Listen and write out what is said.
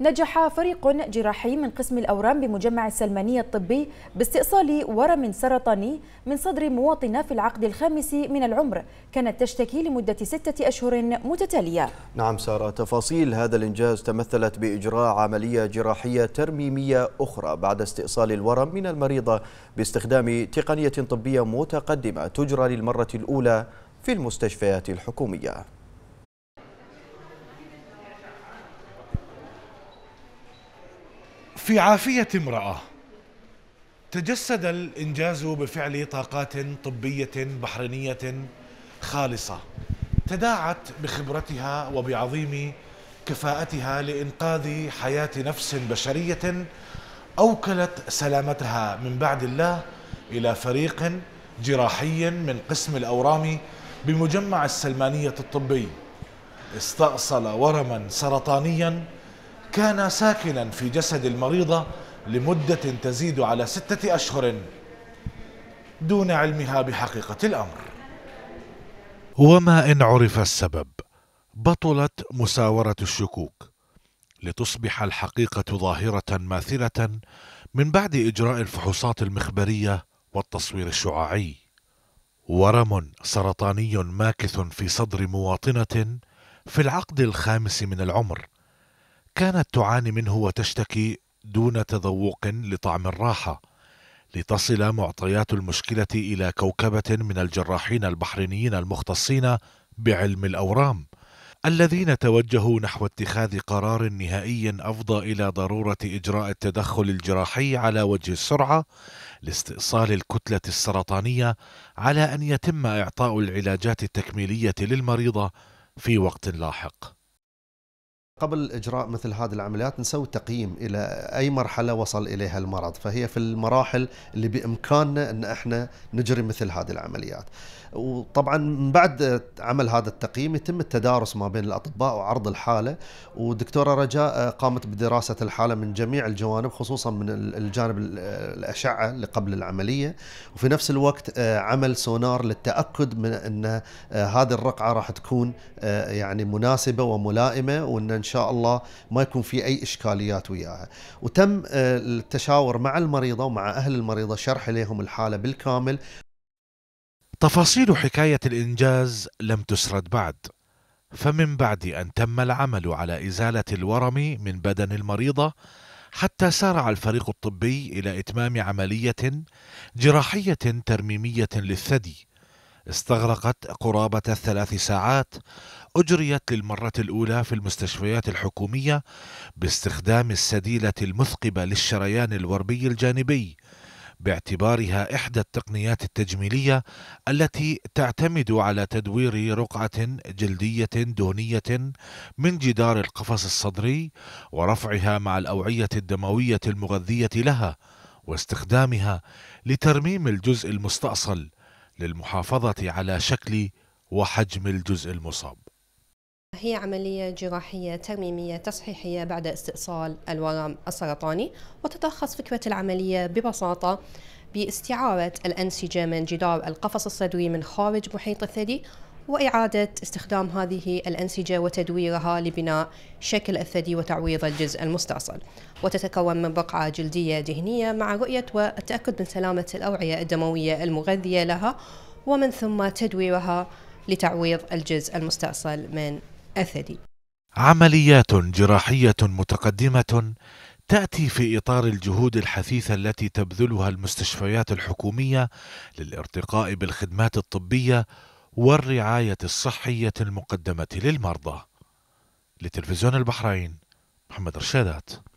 نجح فريق جراحي من قسم الأورام بمجمع السلمانية الطبي باستئصال ورم سرطاني من صدر مواطنة في العقد الخامس من العمر كانت تشتكي لمدة ستة أشهر متتالية نعم سارة تفاصيل هذا الإنجاز تمثلت بإجراء عملية جراحية ترميمية أخرى بعد استئصال الورم من المريضة باستخدام تقنية طبية متقدمة تجرى للمرة الأولى في المستشفيات الحكومية في عافية امرأة تجسد الإنجاز بفعل طاقات طبية بحرينية خالصة تداعت بخبرتها وبعظيم كفاءتها لإنقاذ حياة نفس بشرية أوكلت سلامتها من بعد الله إلى فريق جراحي من قسم الأورام بمجمع السلمانية الطبي استأصل ورما سرطانيا كان ساكنا في جسد المريضة لمدة تزيد على ستة أشهر دون علمها بحقيقة الأمر وما إن عرف السبب بطلت مساورة الشكوك لتصبح الحقيقة ظاهرة ماثلة من بعد إجراء الفحوصات المخبرية والتصوير الشعاعي ورم سرطاني ماكث في صدر مواطنة في العقد الخامس من العمر كانت تعاني منه وتشتكي دون تذوق لطعم الراحه لتصل معطيات المشكله الى كوكبه من الجراحين البحرينيين المختصين بعلم الاورام الذين توجهوا نحو اتخاذ قرار نهائي افضى الى ضروره اجراء التدخل الجراحي على وجه السرعه لاستئصال الكتله السرطانيه على ان يتم اعطاء العلاجات التكميليه للمريضه في وقت لاحق قبل اجراء مثل هذه العمليات نسوي تقييم الى اي مرحله وصل اليها المرض فهي في المراحل اللي بامكاننا ان احنا نجري مثل هذه العمليات وطبعا من بعد عمل هذا التقييم يتم التدارس ما بين الاطباء وعرض الحاله ودكتوره رجاء آه، قامت بدراسه الحاله من جميع الجوانب خصوصا من الجانب الاشعه اللي قبل العمليه وفي نفس الوقت آه، عمل سونار للتاكد من ان آه، هذه الرقعه راح تكون يعني مناسبه وملائمه وان ان شاء الله ما يكون في أي إشكاليات وياها وتم آه، التشاور مع المريضة ومع أهل المريضة شرح لهم الحالة بالكامل تفاصيل حكاية الإنجاز لم تسرد بعد فمن بعد أن تم العمل على إزالة الورم من بدن المريضة حتى سارع الفريق الطبي إلى إتمام عملية جراحية ترميمية للثدي استغرقت قرابة الثلاث ساعات أجريت للمرة الأولى في المستشفيات الحكومية باستخدام السديلة المثقبة للشريان الوربي الجانبي باعتبارها إحدى التقنيات التجميلية التي تعتمد على تدوير رقعة جلدية دهنية من جدار القفص الصدري ورفعها مع الأوعية الدموية المغذية لها واستخدامها لترميم الجزء المستأصل للمحافظة على شكل وحجم الجزء المصاب هي عملية جراحية ترميمية تصحيحية بعد استئصال الورم السرطاني وتتلخص فكرة العملية ببساطة باستعارة الأنسجة من جدار القفص الصدري من خارج محيط الثدي وإعادة استخدام هذه الأنسجة وتدويرها لبناء شكل الثدي وتعويض الجزء المستأصل وتتكون من بقعة جلدية دهنية مع رؤية والتأكد من سلامة الأوعية الدموية المغذية لها ومن ثم تدويرها لتعويض الجزء المستأصل من الثدي عمليات جراحية متقدمة تأتي في إطار الجهود الحثيثة التي تبذلها المستشفيات الحكومية للارتقاء بالخدمات الطبية والرعاية الصحية المقدمة للمرضى لتلفزيون البحرين محمد رشادات